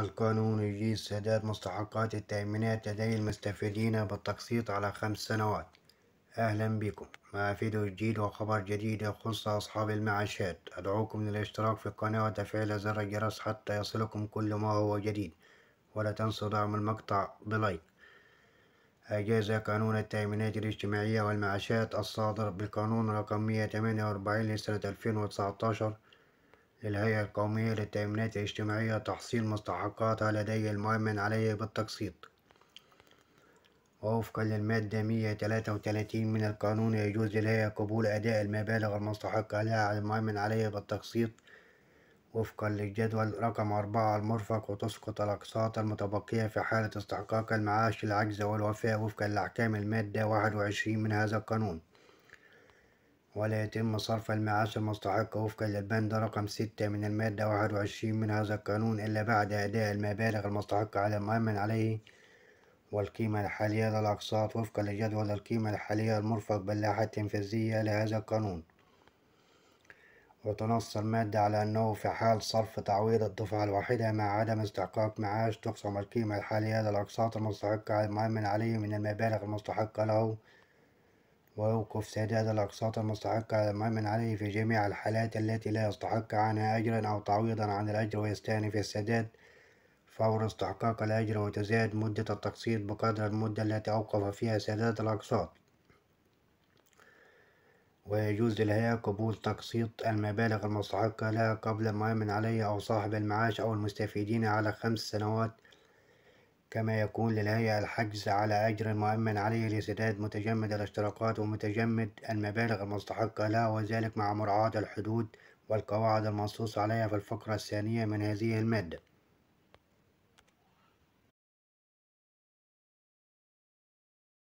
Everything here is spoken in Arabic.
القانون سداد مستحقات التأمينات لدى المستفيدين بالتقسيط على خمس سنوات أهلا بكم مع فيديو جديد وخبر جديد يخص أصحاب المعاشات أدعوكم للاشتراك في القناة وتفعيل زر الجرس حتى يصلكم كل ما هو جديد ولا تنسوا دعم المقطع بلايك أجاز قانون التأمينات الاجتماعية والمعاشات الصادر بالقانون رقم 148 لسنة 2019 للهيئة القومية للتأمينات الاجتماعية تحصيل مستحقاتها لدي المؤمن عليه بالتقسيط ووفقا للمادة 133 من القانون يجوز للهيئة قبول أداء المبالغ المستحقة لها على المؤمن عليه بالتقسيط وفقا للجدول رقم أربعة المرفق وتسقط الأقساط المتبقية في حالة استحقاق المعاش العجز والوفاء وفقا لأحكام المادة 21 من هذا القانون ولا يتم صرف المعاش المستحق وفقا للبند رقم ستة من المادة واحد وعشرين من هذا القانون إلا بعد أداء المبالغ المستحقة على المؤمن عليه والقيمة الحالية للأقساط وفقا لجدول القيمة الحالية المرفق باللائحة التنفيذية لهذا القانون وتنص المادة على أنه في حال صرف تعويض الدفعة الواحدة مع عدم استحقاق معاش تقسم القيمة الحالية للأقساط المستحقة على المؤمن عليه من المبالغ المستحقة له ويوقف سداد الأقساط المستحقة من عليه في جميع الحالات التي لا يستحق عنها أجرا أو تعويضا عن الأجر ويستأنف السداد فور استحقاق الأجر وتزايد مدة التقسيط بقدر المدة التي أوقف فيها سداد الأقساط ويجوز للهيئة قبول تقسيط المبالغ المستحقة لها قبل ما يمن عليه أو صاحب المعاش أو المستفيدين على خمس سنوات كما يكون للهيئة الحجز على أجر مؤمن عليه لسداد متجمد الاشتراكات ومتجمد المبالغ المستحقة لها وذلك مع مراعاة الحدود والقواعد المنصوص عليها في الفقرة الثانية من هذه المادة